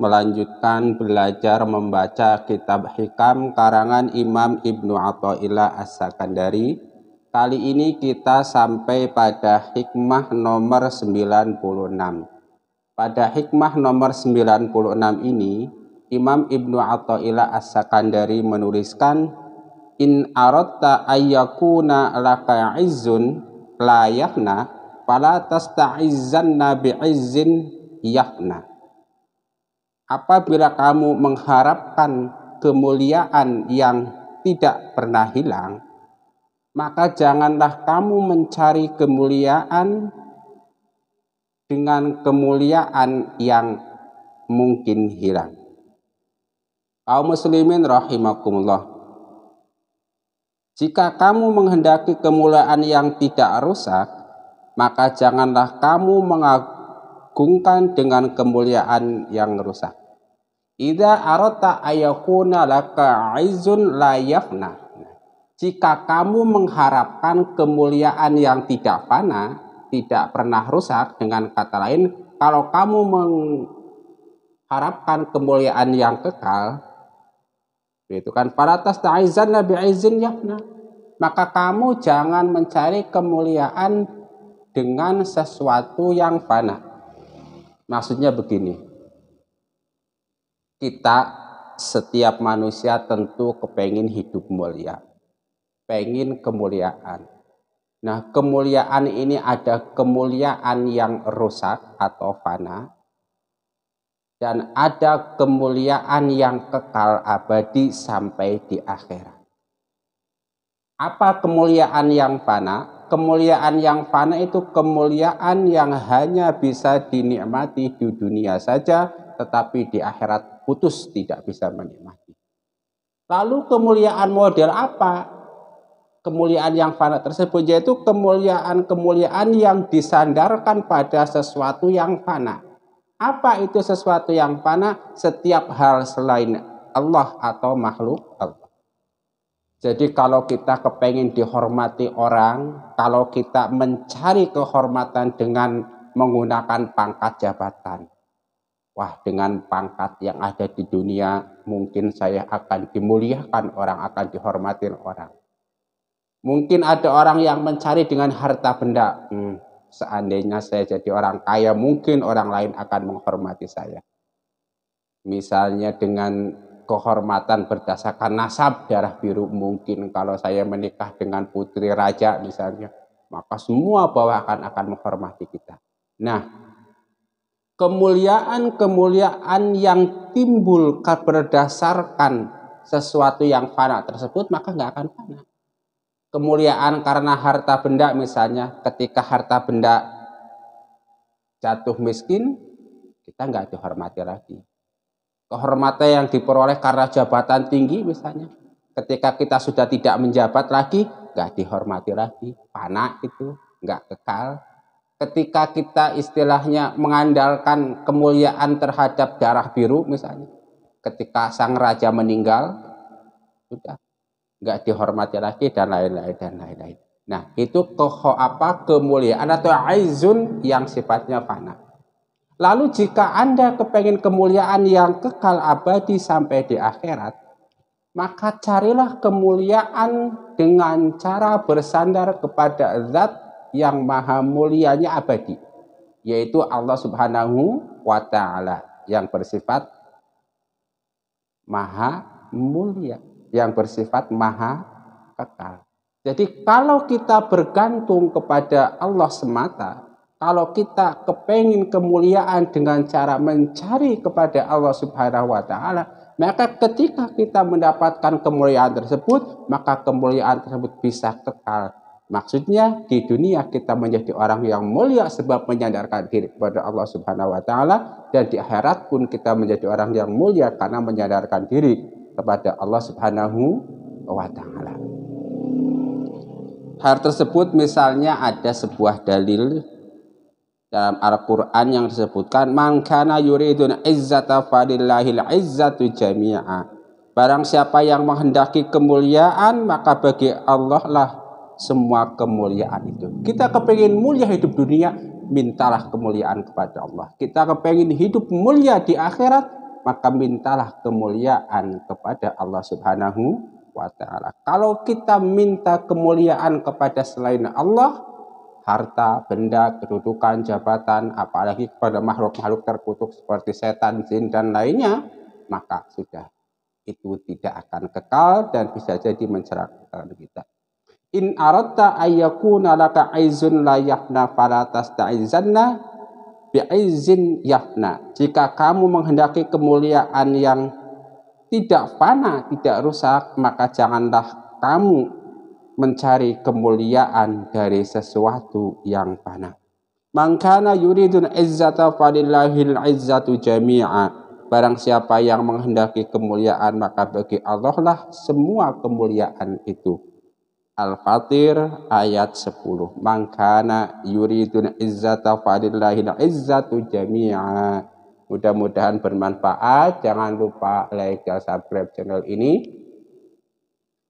melanjutkan belajar membaca kitab hikam karangan Imam Ibnu Athaillah As-Sakandari. Kali ini kita sampai pada hikmah nomor 96. Pada hikmah nomor 96 ini, Imam Ibnu Athaillah As-Sakandari menuliskan In aratta ayyakuna laka izzun layakna fala tasta'izzanna bi'izzin yakna apabila kamu mengharapkan kemuliaan yang tidak pernah hilang, maka janganlah kamu mencari kemuliaan dengan kemuliaan yang mungkin hilang. Kaum muslimin rahimakumullah. Jika kamu menghendaki kemuliaan yang tidak rusak, maka janganlah kamu mengaku agungkan dengan kemuliaan yang rusak. Ida arota ayakuna laka izun layakna. Jika kamu mengharapkan kemuliaan yang tidak fana, tidak pernah rusak, dengan kata lain, kalau kamu mengharapkan kemuliaan yang kekal, itu kan para tas ta'izan nabi izin yakna. Maka kamu jangan mencari kemuliaan dengan sesuatu yang fana Maksudnya begini, kita setiap manusia tentu kepengen hidup mulia, pengen kemuliaan. Nah kemuliaan ini ada kemuliaan yang rusak atau fana, dan ada kemuliaan yang kekal abadi sampai di akhirat. Apa kemuliaan yang fana? kemuliaan yang fana itu kemuliaan yang hanya bisa dinikmati di dunia saja, tetapi di akhirat putus tidak bisa menikmati. Lalu kemuliaan model apa? Kemuliaan yang fana tersebut yaitu kemuliaan-kemuliaan yang disandarkan pada sesuatu yang fana. Apa itu sesuatu yang fana? Setiap hal selain Allah atau makhluk Allah. Jadi kalau kita kepengen dihormati orang, kalau kita mencari kehormatan dengan menggunakan pangkat jabatan. Wah, dengan pangkat yang ada di dunia, mungkin saya akan dimuliakan orang, akan dihormati orang. Mungkin ada orang yang mencari dengan harta benda. Hmm, seandainya saya jadi orang kaya, mungkin orang lain akan menghormati saya. Misalnya dengan kehormatan berdasarkan nasab darah biru mungkin kalau saya menikah dengan putri raja misalnya maka semua bawahan akan menghormati kita. Nah, kemuliaan-kemuliaan yang timbul berdasarkan sesuatu yang fana tersebut maka nggak akan fana. Kemuliaan karena harta benda misalnya ketika harta benda jatuh miskin kita nggak dihormati lagi kehormatan yang diperoleh karena jabatan tinggi misalnya. Ketika kita sudah tidak menjabat lagi, nggak dihormati lagi, panah itu nggak kekal. Ketika kita istilahnya mengandalkan kemuliaan terhadap darah biru misalnya, ketika sang raja meninggal, sudah nggak dihormati lagi dan lain-lain dan lain-lain. Nah itu keho apa kemuliaan atau aizun yang sifatnya panah Lalu jika Anda kepengen kemuliaan yang kekal abadi sampai di akhirat, maka carilah kemuliaan dengan cara bersandar kepada zat yang maha mulianya abadi, yaitu Allah Subhanahu wa taala yang bersifat maha mulia, yang bersifat maha kekal. Jadi kalau kita bergantung kepada Allah semata, kalau kita kepengin kemuliaan dengan cara mencari kepada Allah Subhanahu wa taala, maka ketika kita mendapatkan kemuliaan tersebut, maka kemuliaan tersebut bisa kekal. Maksudnya di dunia kita menjadi orang yang mulia sebab menyadarkan diri kepada Allah Subhanahu wa taala dan di akhirat pun kita menjadi orang yang mulia karena menyadarkan diri kepada Allah Subhanahu wa taala. Hal tersebut misalnya ada sebuah dalil dalam Al-Quran yang disebutkan man kana yuridun izzata falillahil izzatu jami'a barang siapa yang menghendaki kemuliaan maka bagi Allah lah semua kemuliaan itu kita kepengen mulia hidup dunia mintalah kemuliaan kepada Allah kita kepengen hidup mulia di akhirat maka mintalah kemuliaan kepada Allah subhanahu wa ta'ala kalau kita minta kemuliaan kepada selain Allah harta, benda, kedudukan, jabatan, apalagi kepada makhluk-makhluk terkutuk seperti setan, jin, dan lainnya, maka sudah itu tidak akan kekal dan bisa jadi mencerahkan eh, kita. In aratta ayyakuna laka aizun la yahna fala tasta'izanna bi'izin yahna. Jika kamu menghendaki kemuliaan yang tidak fana, tidak rusak, maka janganlah kamu mencari kemuliaan dari sesuatu yang panah. Mangkana yuridun izzata falillahil izzatu jami'a. Barang siapa yang menghendaki kemuliaan maka bagi Allah lah semua kemuliaan itu. Al-Fatir ayat 10. Mangkana yuridun izzata falillahil izzatu jami'a. Mudah-mudahan bermanfaat. Jangan lupa like dan subscribe channel ini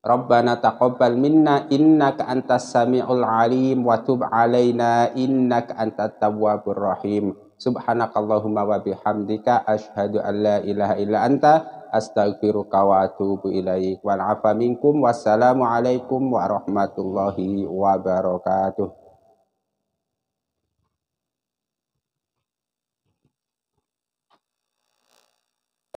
Rabbana taqabbal minna innaka antas sami'ul alim wa tub alaina innaka antat tawwabur rahim. Subhanakallahumma wa bihamdika asyhadu an la ilaha illa anta astaghfiruka wa atubu ilaik. Wal afa minkum wassalamu alaikum warahmatullahi wabarakatuh.